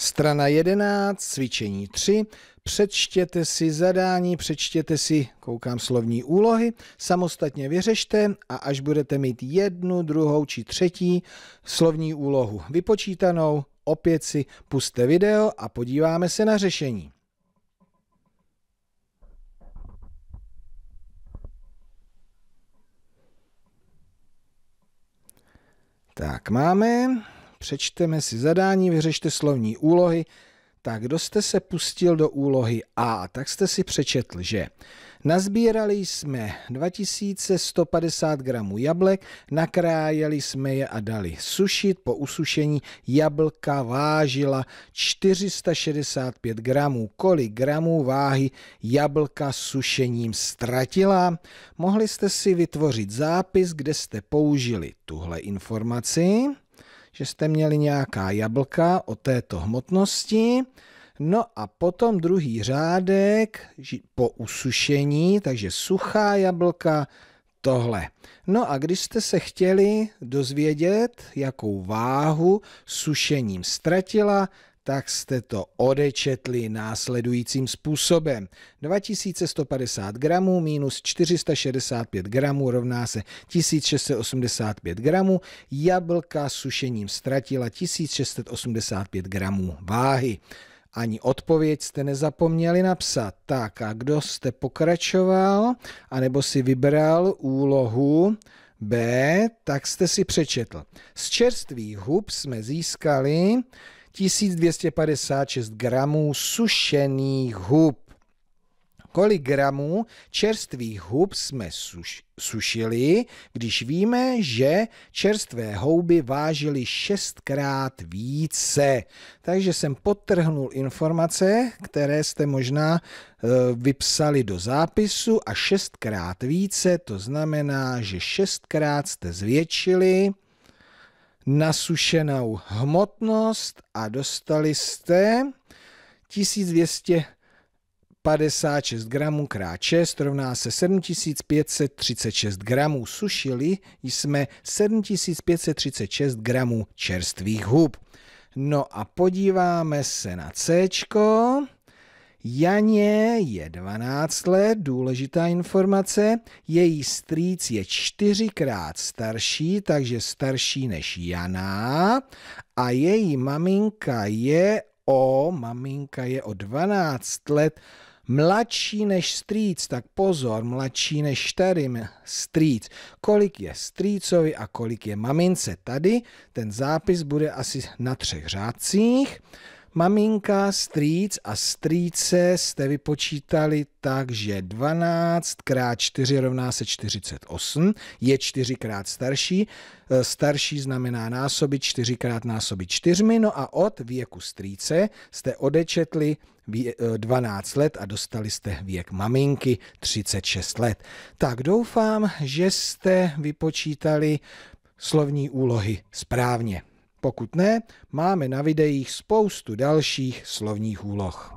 Strana 11, cvičení 3. Přečtěte si zadání, přečtěte si, koukám, slovní úlohy, samostatně vyřešte a až budete mít jednu, druhou či třetí slovní úlohu vypočítanou, opět si puste video a podíváme se na řešení. Tak máme. Přečteme si zadání, vyřešte slovní úlohy. Tak kdo jste se pustil do úlohy A, tak jste si přečetl, že nazbírali jsme 2150 gramů jablek, nakrájeli jsme je a dali sušit. Po usušení jablka vážila 465 gramů. Kolik gramů váhy jablka sušením ztratila? Mohli jste si vytvořit zápis, kde jste použili tuhle informaci že jste měli nějaká jablka o této hmotnosti, No a potom druhý řádek po usušení, takže suchá jablka, tohle. No a když jste se chtěli dozvědět, jakou váhu sušením ztratila tak jste to odečetli následujícím způsobem. 2150 gramů minus 465 gramů rovná se 1685 gramů. Jablka sušením ztratila 1685 gramů váhy. Ani odpověď jste nezapomněli napsat. Tak a kdo jste pokračoval, anebo si vybral úlohu B, tak jste si přečetl. Z čerstvých hub jsme získali 1256 gramů sušených hub. Kolik gramů čerstvých hub jsme suš- sušili, když víme, že čerstvé houby vážily šestkrát více. Takže jsem potrhnul informace, které jste možná e, vypsali do zápisu a šestkrát více, to znamená, že šestkrát jste zvětšili nasušenou hmotnost a dostali jste 1256 gramů krát 6 rovná se 7536 gramů. Sušili jsme 7536 gramů čerstvých hub. No a podíváme se na C. Janě je 12 let, důležitá informace. Její strýc je čtyřikrát starší, takže starší než Jana. A její maminka je o, maminka je o 12 let mladší než strýc, tak pozor, mladší než tady strýc. Kolik je strýcovi a kolik je mamince tady, ten zápis bude asi na třech řádcích. Maminka, strýc a strýce jste vypočítali tak, že 12 krát 4 rovná se 48, je 4 krát starší, e, starší znamená násobit 4 krát násobit 4, no a od věku strýce jste odečetli 12 e, let a dostali jste věk maminky 36 let. Tak doufám, že jste vypočítali slovní úlohy správně. Pokud ne, máme na videích spoustu dalších slovních úloh.